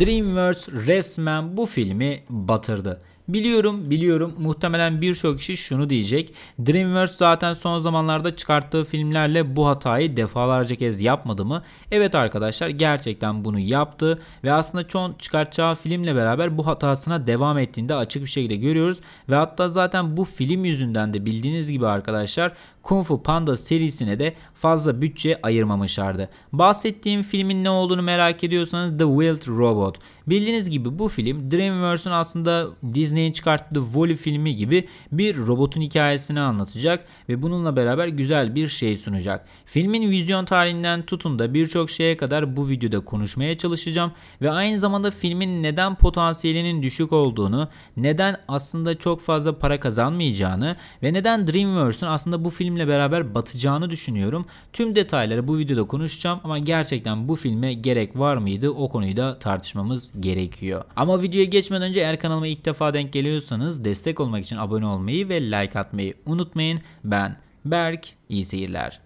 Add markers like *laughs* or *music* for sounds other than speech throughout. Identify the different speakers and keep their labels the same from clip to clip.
Speaker 1: DreamWorks resmen bu filmi batırdı. Biliyorum biliyorum muhtemelen birçok kişi şunu diyecek. DreamWorks zaten son zamanlarda çıkarttığı filmlerle bu hatayı defalarca kez yapmadı mı? Evet arkadaşlar gerçekten bunu yaptı ve aslında çoğun çıkartacağı filmle beraber bu hatasına devam ettiğinde açık bir şekilde görüyoruz. Ve hatta zaten bu film yüzünden de bildiğiniz gibi arkadaşlar Kung Fu Panda serisine de fazla bütçe ayırmamışlardı. Bahsettiğim filmin ne olduğunu merak ediyorsanız The Wild Robot. Bildiğiniz gibi bu film Dreamworks'un aslında Disney'in çıkarttığı Wall-E filmi gibi bir robotun hikayesini anlatacak ve bununla beraber güzel bir şey sunacak. Filmin vizyon tarihinden tutun da birçok şeye kadar bu videoda konuşmaya çalışacağım ve aynı zamanda filmin neden potansiyelinin düşük olduğunu, neden aslında çok fazla para kazanmayacağını ve neden Dreamworks'un aslında bu film filmle beraber batacağını düşünüyorum. Tüm detayları bu videoda konuşacağım ama gerçekten bu filme gerek var mıydı o konuyu da tartışmamız gerekiyor. Ama videoya geçmeden önce eğer kanalıma ilk defa denk geliyorsanız destek olmak için abone olmayı ve like atmayı unutmayın. Ben Berk, iyi seyirler.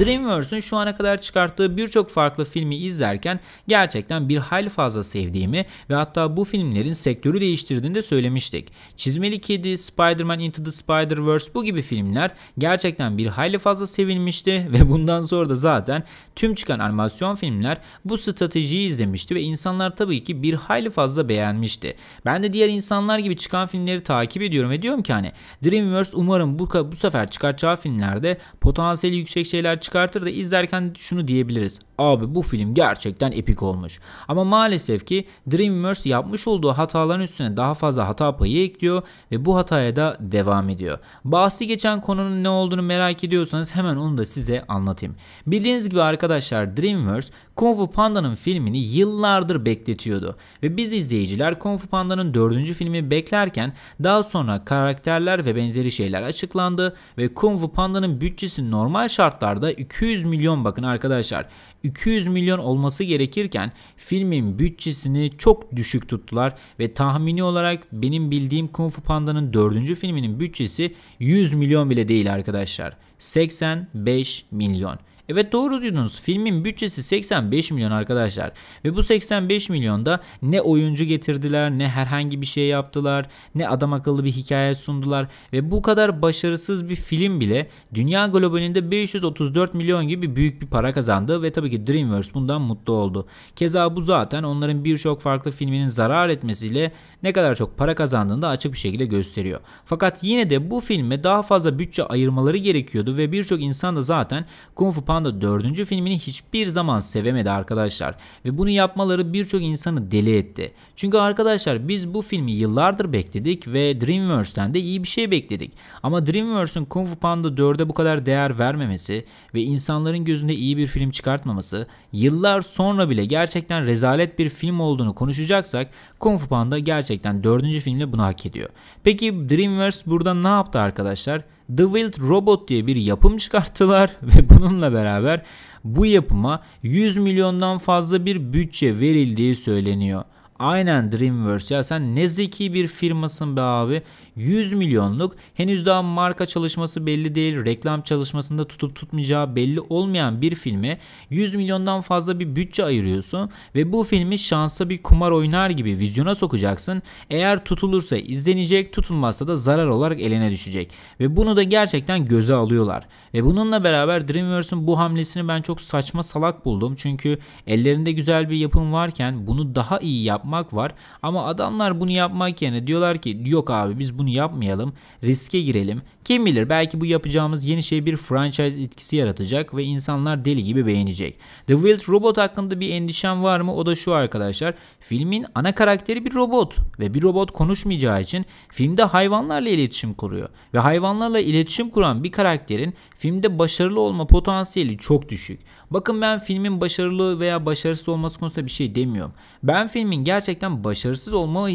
Speaker 1: Dreamworks'un şu ana kadar çıkarttığı birçok farklı filmi izlerken gerçekten bir hayli fazla sevdiğimi ve hatta bu filmlerin sektörü değiştirdiğini de söylemiştik. Çizmeli Kedi, Spider-Man Into the Spider-Verse bu gibi filmler gerçekten bir hayli fazla sevilmişti *laughs* ve bundan sonra da zaten tüm çıkan animasyon filmler bu stratejiyi izlemişti ve insanlar tabii ki bir hayli fazla beğenmişti. Ben de diğer insanlar gibi çıkan filmleri takip ediyorum ve diyorum ki hani Dreamworks umarım bu, bu sefer çıkartacağı filmlerde potansiyeli yüksek şeyler çıkartacaktır çıkartır da izlerken şunu diyebiliriz. Abi bu film gerçekten epik olmuş. Ama maalesef ki Dreamworks yapmış olduğu hataların üstüne daha fazla hata payı ekliyor ve bu hataya da devam ediyor. Bahsi geçen konunun ne olduğunu merak ediyorsanız hemen onu da size anlatayım. Bildiğiniz gibi arkadaşlar Dreamworks Kung Fu Panda'nın filmini yıllardır bekletiyordu. Ve biz izleyiciler Kung Fu Panda'nın dördüncü filmi beklerken daha sonra karakterler ve benzeri şeyler açıklandı ve Kung Fu Panda'nın bütçesi normal şartlarda 200 milyon bakın arkadaşlar 200 milyon olması gerekirken filmin bütçesini çok düşük tuttular ve tahmini olarak benim bildiğim Kung Fu Panda'nın 4. filminin bütçesi 100 milyon bile değil arkadaşlar. 85 milyon. Evet doğru duydunuz. Filmin bütçesi 85 milyon arkadaşlar. Ve bu 85 milyonda ne oyuncu getirdiler, ne herhangi bir şey yaptılar, ne adam akıllı bir hikaye sundular ve bu kadar başarısız bir film bile dünya globalinde 534 milyon gibi büyük bir para kazandı ve tabii ki Dreamworks bundan mutlu oldu. Keza bu zaten onların birçok farklı filminin zarar etmesiyle ne kadar çok para kazandığını da açık bir şekilde gösteriyor. Fakat yine de bu filme daha fazla bütçe ayırmaları gerekiyordu ve birçok insan da zaten Kung Fu Panda ardından da dördüncü filmini hiçbir zaman sevemedi arkadaşlar. Ve bunu yapmaları birçok insanı deli etti. Çünkü arkadaşlar biz bu filmi yıllardır bekledik ve Dreamworks'ten de iyi bir şey bekledik. Ama Dreamworks'un Kung Fu Panda 4'e bu kadar değer vermemesi ve insanların gözünde iyi bir film çıkartmaması yıllar sonra bile gerçekten rezalet bir film olduğunu konuşacaksak Kung Fu Panda gerçekten dördüncü filmle bunu hak ediyor. Peki Dreamworks burada ne yaptı arkadaşlar? The Wild Robot diye bir yapım çıkarttılar *laughs* ve bununla beraber bu yapıma 100 milyondan fazla bir bütçe verildiği söyleniyor. Aynen Dreamworks ya sen ne zeki bir firmasın be abi. 100 milyonluk henüz daha marka çalışması belli değil, reklam çalışmasında tutup tutmayacağı belli olmayan bir filme 100 milyondan fazla bir bütçe ayırıyorsun ve bu filmi şansa bir kumar oynar gibi vizyona sokacaksın. Eğer tutulursa izlenecek, tutulmazsa da zarar olarak eline düşecek ve bunu da gerçekten göze alıyorlar. Ve bununla beraber Dreamworks'un bu hamlesini ben çok saçma salak buldum. Çünkü ellerinde güzel bir yapım varken bunu daha iyi yapmak var ama adamlar bunu yapmak yerine diyorlar ki yok abi biz bunu yapmayalım, riske girelim. Kim bilir belki bu yapacağımız yeni şey bir franchise etkisi yaratacak ve insanlar deli gibi beğenecek. The Wild Robot hakkında bir endişem var mı? O da şu arkadaşlar. Filmin ana karakteri bir robot ve bir robot konuşmayacağı için filmde hayvanlarla iletişim kuruyor. Ve hayvanlarla iletişim kuran bir karakterin filmde başarılı olma potansiyeli çok düşük. Bakın ben filmin başarılı veya başarısız olması konusunda bir şey demiyorum. Ben filmin gerçekten başarısız olma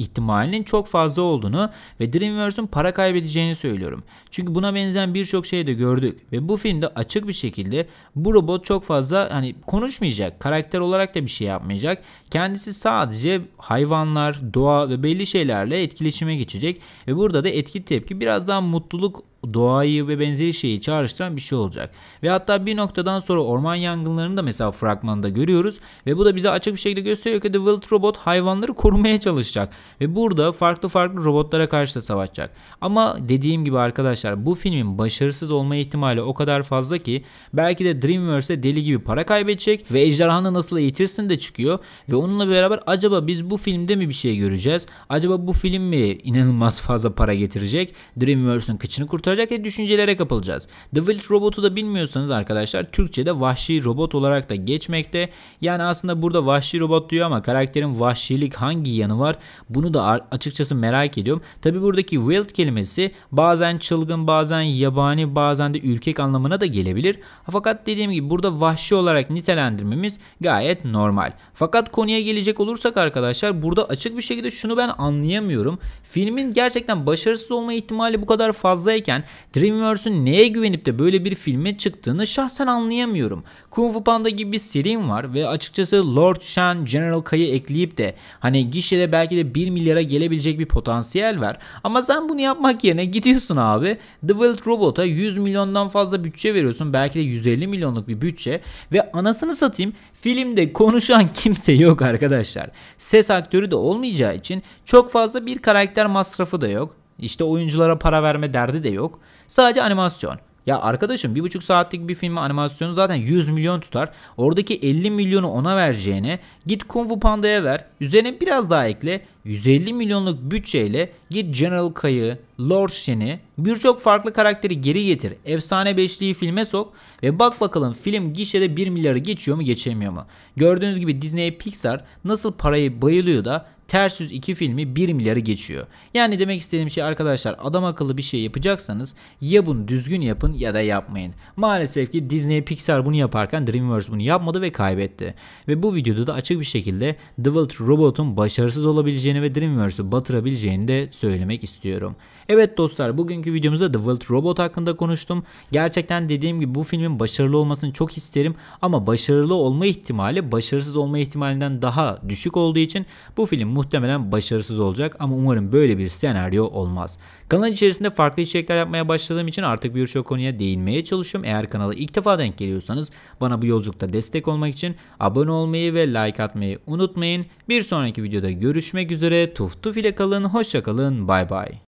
Speaker 1: ihtimalinin çok fazla olduğunu ve Dreamworks'un para kaybedeceğini söylüyorum. Çünkü buna benzeyen birçok şeyi de gördük ve bu filmde açık bir şekilde bu robot çok fazla hani konuşmayacak, karakter olarak da bir şey yapmayacak. Kendisi sadece hayvanlar, doğa ve belli şeylerle etkileşime geçecek ve burada da etki tepki biraz daha mutluluk doğayı ve benzeri şeyi çağrıştıran bir şey olacak. Ve hatta bir noktadan sonra orman yangınlarını da mesela fragmanında görüyoruz ve bu da bize açık bir şekilde gösteriyor ki The Wild Robot hayvanları korumaya çalışacak ve burada farklı farklı robotlara karşı da savaşacak. Ama dediğim gibi arkadaşlar bu filmin başarısız olma ihtimali o kadar fazla ki belki de Dreamworks'e deli gibi para kaybedecek ve ejderhanı nasıl eğitirsin de çıkıyor ve onunla beraber acaba biz bu filmde mi bir şey göreceğiz? Acaba bu film mi inanılmaz fazla para getirecek? Dreamworks'un kıçını kurtar kurtaracak diye düşüncelere kapılacağız. The Wild Robot'u da bilmiyorsanız arkadaşlar Türkçe'de vahşi robot olarak da geçmekte. Yani aslında burada vahşi robot diyor ama karakterin vahşilik hangi yanı var bunu da açıkçası merak ediyorum. Tabi buradaki wild kelimesi bazen çılgın bazen yabani bazen de ürkek anlamına da gelebilir. Fakat dediğim gibi burada vahşi olarak nitelendirmemiz gayet normal. Fakat konuya gelecek olursak arkadaşlar burada açık bir şekilde şunu ben anlayamıyorum. Filmin gerçekten başarısız olma ihtimali bu kadar fazlayken yüzden Dreamworks'ün neye güvenip de böyle bir filme çıktığını şahsen anlayamıyorum. Kung Fu Panda gibi bir serim var ve açıkçası Lord Shen, General Kai'yı ekleyip de hani gişede belki de 1 milyara gelebilecek bir potansiyel var. Ama sen bunu yapmak yerine gidiyorsun abi The Wild Robot'a 100 milyondan fazla bütçe veriyorsun. Belki de 150 milyonluk bir bütçe ve anasını satayım filmde konuşan *laughs* kimse yok arkadaşlar. Ses aktörü de olmayacağı için çok fazla bir karakter masrafı da yok. İşte oyunculara para verme derdi de yok. Sadece animasyon. Ya arkadaşım bir buçuk saatlik bir filmi animasyonu zaten 100 milyon tutar. Oradaki 50 milyonu ona vereceğine git Kung Fu Panda'ya ver. Üzerine biraz daha ekle. 150 milyonluk bütçeyle git General Kai'ı, Lord Shen'i, birçok farklı karakteri geri getir. Efsane beşliği filme sok ve bak bakalım film gişede 1 milyarı geçiyor mu geçemiyor mu? Gördüğünüz gibi Disney Pixar nasıl parayı bayılıyor da Ters Yüz 2 filmi 1 milyarı geçiyor. Yani demek istediğim şey arkadaşlar adam akıllı bir şey yapacaksanız ya bunu düzgün yapın ya da yapmayın. Maalesef ki Disney Pixar bunu yaparken Dreamworks bunu yapmadı ve kaybetti. Ve bu videoda da açık bir şekilde Deviled Robot'un başarısız olabileceğini ve Dreamworks'u batırabileceğini de söylemek istiyorum. Evet dostlar bugünkü videomuzda Deviled Robot hakkında konuştum. Gerçekten dediğim gibi bu filmin başarılı olmasını çok isterim ama başarılı olma ihtimali başarısız olma ihtimalinden daha düşük olduğu için bu film muhtemelen başarısız olacak ama umarım böyle bir senaryo olmaz. Kanalın içerisinde farklı içerikler yapmaya başladığım için artık birçok konuya değinmeye çalışıyorum. Eğer kanala ilk defa denk geliyorsanız bana bu yolculukta destek olmak için abone olmayı ve like atmayı unutmayın. Bir sonraki videoda görüşmek üzere. Tuf tuf ile kalın. Hoşça kalın. Bay bay.